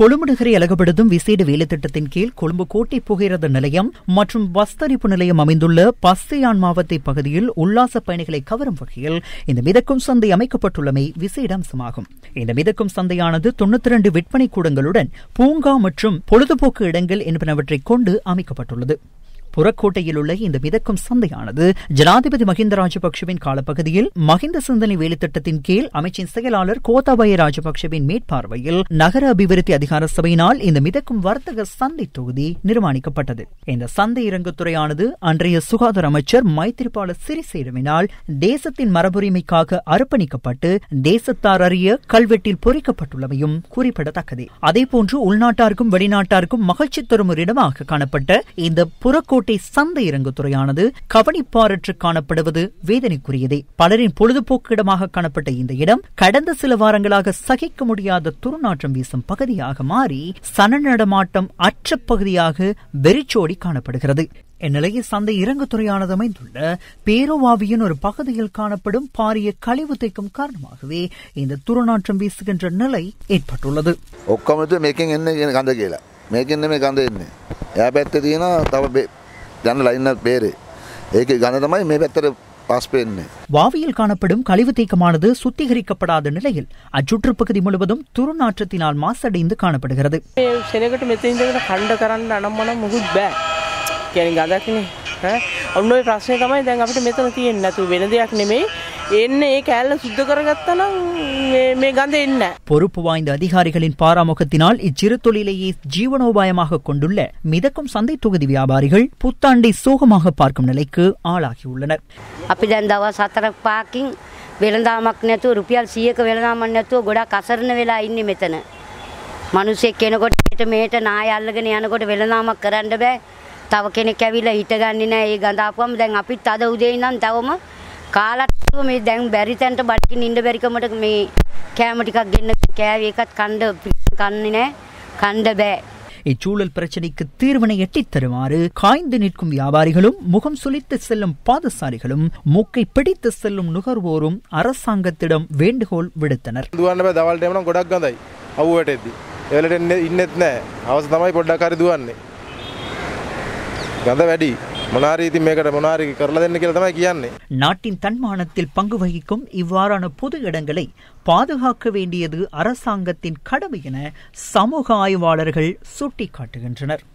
கொழும்பு நகரை அழகுபடுத்தும் விசேட வேலைத்திட்டத்தின் கீழ் கொழும்பு கோட்டை புகையிரத நிலையம் மற்றும் பஸ் தரிப்பு நிலையம் அமைந்துள்ள பஸ்தியான் மாவத்தை பகுதியில் உல்லாச பயணிகளை கவரும் வகையில் இந்த மிதக்கும் சந்தை அமைக்கப்பட்டுள்ளமை விசேட அம்சமாகும் இந்த மிதக்கும் சந்தையானது தொண்ணூத்தி இரண்டு விற்பனை கூடங்களுடன் பூங்கா மற்றும் பொழுதுபோக்கு இடங்கள் என்பனவற்றை கொண்டு அமைக்கப்பட்டுள்ளது புறக்கோட்டையிலுள்ள இந்த மிதக்கும் சந்தையானது ஜனாதிபதி மஹிந்த ராஜபக்சவின் காலப்பகுதியில் மஹிந்த சிந்தனை திட்டத்தின் கீழ் அமைச்சின் செயலாளர் கோத்தாபய ராஜபக்சவின் மேற்பார்வையில் நகர அபிவிருத்தி அதிகார சபையினால் இந்த மிதக்கும் வர்த்தக சந்தை தொகுதி நிர்மாணிக்கப்பட்டது இந்த சந்தை இறங்குத்துறையானது அன்றைய சுகாதார அமைச்சர் மைத்திரிபால சிறிசேரவினால் தேசத்தின் மரபுரிமைக்காக அர்ப்பணிக்கப்பட்டு தேசத்தார் அறிய கல்வெட்டில் பொறிக்கப்பட்டுள்ளமையும் குறிப்பிடத்தக்கது அதேபோன்று உள்நாட்டாருக்கும் வெளிநாட்டாருக்கும் மகிழ்ச்சி தரும் ஒரு இடமாக காணப்பட்ட இந்த புறக்கோட்டை செங்கோட்டை சந்தை இறங்கு துறையானது கவனிப்பாரற்று காணப்படுவது வேதனைக்குரியதே பலரின் பொழுதுபோக்கு இடமாக காணப்பட்ட இந்த இடம் கடந்த சில வாரங்களாக சகிக்க முடியாத துருநாற்றம் வீசும் பகுதியாக மாறி சனநடமாட்டம் அற்ற பகுதியாக வெறிச்சோடி காணப்படுகிறது இந்நிலையில் சந்தை இறங்குத்துறையானது அமைந்துள்ள பேரோவாவியின் ஒரு பகுதியில் காணப்படும் பாரிய கழிவு தேக்கம் காரணமாகவே இந்த துருநாற்றம் வீசுகின்ற நிலை ஏற்பட்டுள்ளது மேக்கிங் என்ன கந்த கீழே மேக்கிங் என்ன கந்த என்ன යන ලයින්න පේරේ ඒක ගන பாஸ் வாவியில் காணப்படும் கழிவு தேக்கமானது சுத்திகரிக்கப்படாத நிலையில் அச்சுற்று பகுதி முழுவதும் துருநாற்றத்தினால் மாசடைந்து காணப்படுகிறது ඔන්න ප්‍රශ්නය තමයි දැන් අපිට මෙතන තියෙන් නැතු එන්න ඒ කෑල්ල சுத்த කරගත්තනම් මේ கඳ என்ன பொறுப்பு வாய்ந்த அதிகாரிகளின் பாராமுகத்தினால் இச்சிறு தொழிலையே ஜீவனோபாயமாக கொண்டுள்ள மிதக்கும் சந்தை தொகுதி வியாபாரிகள் புத்தாண்டை சோகமாக பார்க்கும் நிலைக்கு ஆளாகியுள்ளனர் අපි දැන් දවස් හතරක් පාකින් වෙළඳාමක් නැතුව රුපියල් 100ක වෙළඳාමක් නැතුව ගොඩක් අසරණ වෙලා ඉන්නේ මෙතන. මිනිස්සෙක් කෙනකොට මෙහෙට මෙහෙට නාය අල්ලගෙන යනකොට වෙළඳාමක් කරන්න බෑ. තව කෙනෙක් ඇවිල්ලා හිටගන්නේ නැහැ. ඒ ගඳ ආපුවම දැන් අපිත් අද උදේ ඉඳන් තවම කාලටක මේ දැන් බැරි තැන්ට බඩින් ඉන්න බැරිකමට මේ කෑම ටිකක් ගෙන්න කෑවේ එකත් කණ්ඩ කන්නේ නෑ කණ්ඩ බෑ இச்சூழல் பிரச்சினைக்கு தீர்வினை எட்டித் தருமாறு காய்ந்து நிற்கும் வியாபாரிகளும் முகம் சுழித்து செல்லும் பாதசாரிகளும் மூக்கை பிடித்து செல்லும் நுகர்வோரும் அரசாங்கத்திடம் வேண்டுகோள் விடுத்தனர் ගඳ වැඩි මොනාරීති මේකට මොනාරි நாட்டின் தன்மானத்தில் பங்கு வகிக்கும் இவ்வாறான பொது இடங்களை பாதுகாக்க வேண்டியது அரசாங்கத்தின் கடமை என சமூக ஆய்வாளர்கள் சுட்டிக்காட்டுகின்றனர்